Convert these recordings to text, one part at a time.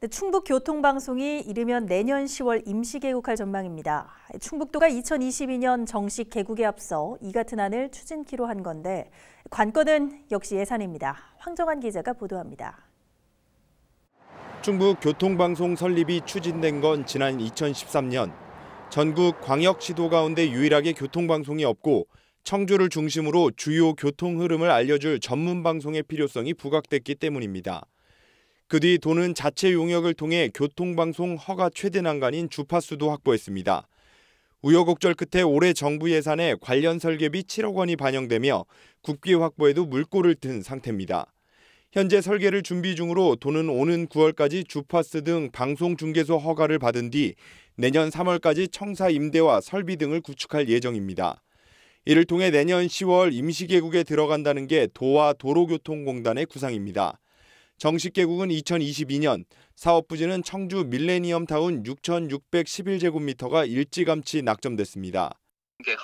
네, 충북교통방송이 이르면 내년 10월 임시 개국할 전망입니다. 충북도가 2022년 정식 개국에 앞서 이 같은 안을 추진키로 한 건데 관건은 역시 예산입니다. 황정환 기자가 보도합니다. 충북 교통방송 설립이 추진된 건 지난 2013년 전국 광역시도 가운데 유일하게 교통방송이 없고 청주를 중심으로 주요 교통 흐름을 알려줄 전문 방송의 필요성이 부각됐기 때문입니다. 그뒤 도는 자체 용역을 통해 교통방송 허가 최대 난간인 주파수도 확보했습니다. 우여곡절 끝에 올해 정부 예산에 관련 설계비 7억 원이 반영되며 국비 확보에도 물꼬를 튼 상태입니다. 현재 설계를 준비 중으로 도는 오는 9월까지 주파수 등 방송 중개소 허가를 받은 뒤 내년 3월까지 청사 임대와 설비 등을 구축할 예정입니다. 이를 통해 내년 10월 임시계국에 들어간다는 게 도와 도로교통공단의 구상입니다. 정식 개국은 2022년, 사업 부지는 청주 밀레니엄 타운 6,611제곱미터가 일찌감치 낙점됐습니다.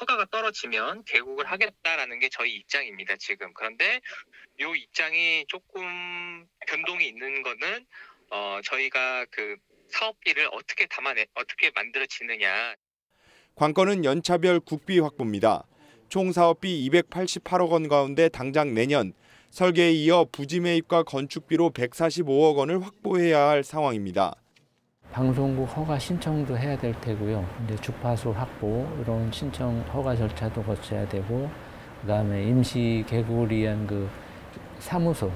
허가가 떨어지면 개국을 하겠다라는 게 저희 입장입니다. 지금 그런데 이 입장이 조금 변동이 있는 거는 어, 저희가 그 사업비를 어떻게 담아내 어떻게 만들어지느냐. 관건은 연차별 국비 확보입니다. 총 사업비 288억 원 가운데 당장 내년 설계에 이어 부지 매입과 건축비로 145억 원을 확보해야 할 상황입니다. 방송국 허가 신청도 해야 될 테고요. 이제 주파수 확보 이런 신청 허가 절차도 거쳐야 되고 그다음에 임시 개국을 위한 그 사무소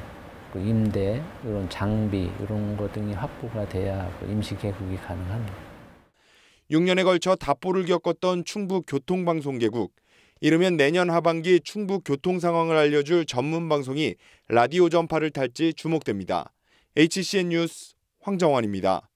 그 임대 이런 장비 이런 것 등이 확보가 돼야 그 임시 개국이 가능합니다. 6년에 걸쳐 답보를 겪었던 충북 교통방송계국 이르면 내년 하반기 충북 교통 상황을 알려줄 전문 방송이 라디오 전파를 탈지 주목됩니다. HCN 뉴스 황정환입니다.